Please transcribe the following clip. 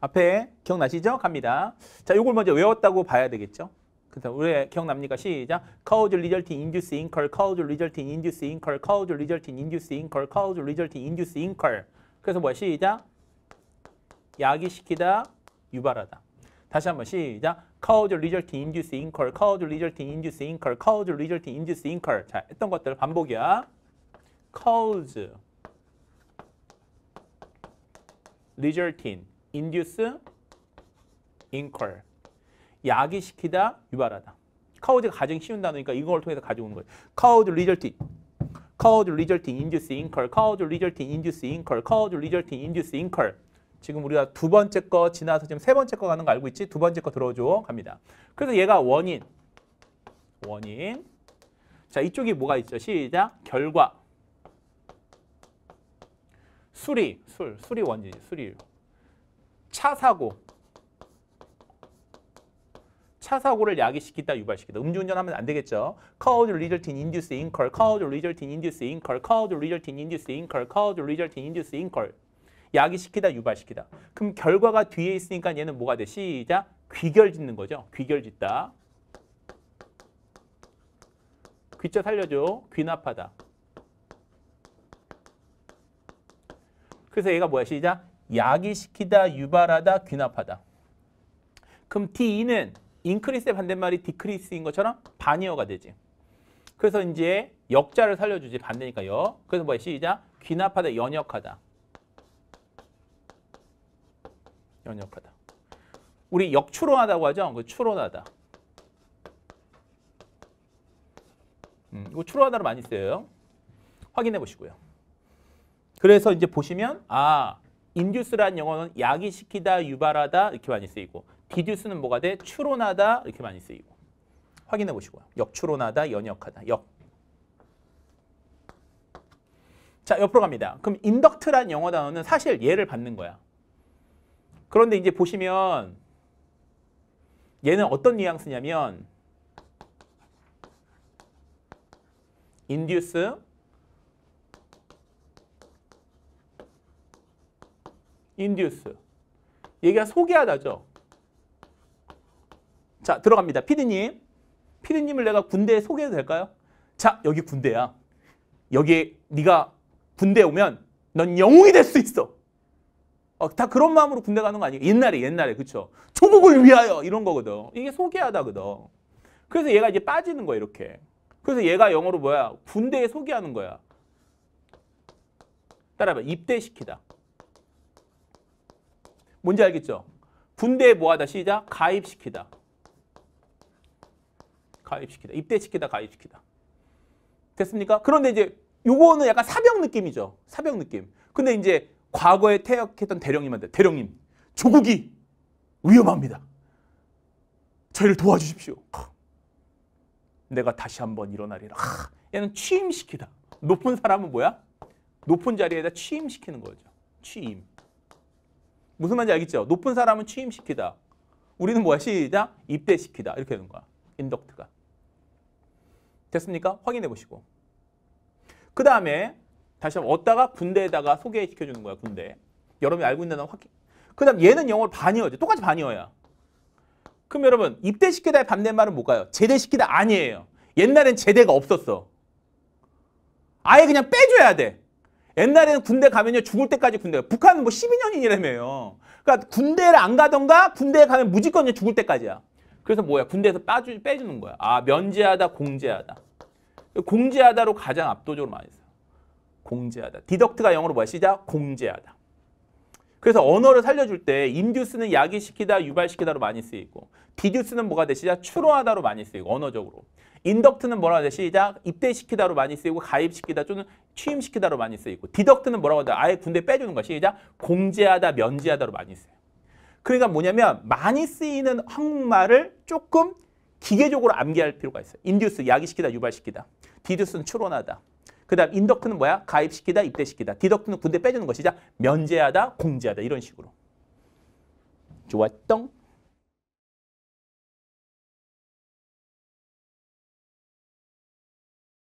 앞에 기억나시죠? 갑니다. 자, 요걸 먼저 외웠다고 봐야 되겠죠? 그래서 왜 기억납니까? 시작. Cause result in induce incur, cause result in induce incur, cause result in induce incur, cause result in induce incur. 그래서 뭐야? 시작. 야기시키다, 유발하다. 다시 한번 시작. cause result in induce incur, cause result in induce incur, cause result in induce incur. 자, 했던 것들 반복이야. cause result in induce, incur. 야기시키다, 유발하다. 카우즈가 가장 쉬운 단어니까 이걸 통해서 가져오는 거예요. 카우즈 리절팅. 카우즈 리절팅, induce, incur. 카우즈 리절팅, induce, incur. 카우즈 리절팅, induce, incur. 지금 우리가 두 번째 거 지나서 지금 세 번째 거 가는 거 알고 있지? 두 번째 거 들어줘 갑니다. 그래서 얘가 원인. 원인. 자, 이쪽이 뭐가 있죠? 시작. 결과. 수리. 술. 수리 원인. 수리. 차 사고 차 사고를 야기시키다 유발시키다. 음주운전하면 안 되겠죠. Cause result in induce incur, cause result in induce incur, cause result in induce incur, cause result in induce incur. 야기시키다 유발시키다. 그럼 결과가 뒤에 있으니까 얘는 뭐가 돼? 시작. 귀결짓는 거죠. 귀결짓다. 귀자 살려줘. 귀납하다. 그래서 얘가 뭐야? 시작. 야기시키다, 유발하다, 귀납하다. 그럼 D2는 인크리스의 반대말이 디크리스인 것처럼 반이어가 되지. 그래서 이제 역자를 살려주지 반대니까 요. 그래서 뭐야 시작. 귀납하다, 연역하다. 연역하다. 우리 역추론하다고 하죠. 그 추론하다. 음, 이거 추론하다로 많이 써요. 확인해 보시고요. 그래서 이제 보시면 아 인듀스라는 영어는 야기시키다, 유발하다 이렇게 많이 쓰이고 디듀스는 뭐가 돼? 추론하다 이렇게 많이 쓰이고 확인해 보시고요. 역추론하다, 연역하다, 역. 자, 옆으로 갑니다. 그럼 인덕트란 영어 단어는 사실 얘를 받는 거야. 그런데 이제 보시면 얘는 어떤 뉘앙스냐면 인듀스, 인듀스. 얘기가 소개하다죠. 자, 들어갑니다. 피디님. 피디님을 내가 군대에 소개해도 될까요? 자, 여기 군대야. 여기 네가 군대 오면 넌 영웅이 될 수 있어. 어, 다 그런 마음으로 군대 가는 거아니에 옛날에 옛날에 그쵸? 조국을 위하여 이런 거거든. 이게 소개하다거든. 그래서 얘가 이제 빠지는 거야 이렇게. 그래서 얘가 영어로 뭐야? 군대에 소개하는 거야. 따라봐. 입대시키다. 뭔지 알겠죠? 군대에 뭐하다 시작? 가입시키다. 가입시키다. 입대시키다, 가입시키다. 됐습니까? 그런데 이제 요거는 약간 사병 느낌이죠. 사병 느낌. 근데 이제 과거에 태역했던 대령님한테 대령님, 조국이 위험합니다. 저희를 도와주십시오. 내가 다시 한번 일어나리라. 얘는 취임시키다. 높은 사람은 뭐야? 높은 자리에다 취임시키는 거죠. 취임. 무슨 말인지 알겠죠? 높은 사람은 취임시키다. 우리는 뭐야? 시작. 입대시키다. 이렇게 되는 거야. 인덕트가. 됐습니까? 확인해 보시고. 그 다음에 다시 한번 얻다가 군대에다가 소개시켜 주는 거야. 군대. 여러분이 알고 있는 단어 확인. 그 다음 얘는 영어로 반이어죠. 똑같이 반이어야. 그럼 여러분 입대시키다의 반대말은 뭘까요? 제대시키다 아니에요. 옛날엔 제대가 없었어. 아예 그냥 빼줘야 돼. 옛날에는 군대 가면요 죽을 때까지 군대 북한은 뭐 12년이라며요. 그러니까 군대를 안 가던가 군대에 가면 무조건 죽을 때까지야. 그래서 뭐야 군대에서 빠주, 빼주는 거야. 아 면제하다 공제하다. 공제하다로 가장 압도적으로 많이 써요. 공제하다. 디덕트가 영어로 뭐야 시작 공제하다. 그래서 언어를 살려줄 때 인듀스는 야기시키다, 유발시키다로 많이 쓰이고 디듀스는 뭐가 되시자 추로하다로 많이 쓰이고 언어적으로. 인덕트는 뭐라고 하죠? 시작. 입대시키다로 많이 쓰이고 가입시키다 또는 취임시키다로 많이 쓰이고 디덕트는 뭐라고 하죠? 아예 군대 빼주는 거 시작. 공제하다, 면제하다로 많이 쓰여요. 그러니까 뭐냐면 많이 쓰이는 한국말을 조금 기계적으로 암기할 필요가 있어요. 인듀스, 야기시키다, 유발시키다. 디듀스는 추론하다. 그 다음 인덕트는 뭐야? 가입시키다, 입대시키다. 디덕트는 군대 빼주는 것이자 면제하다, 공제하다 이런 식으로. 좋았던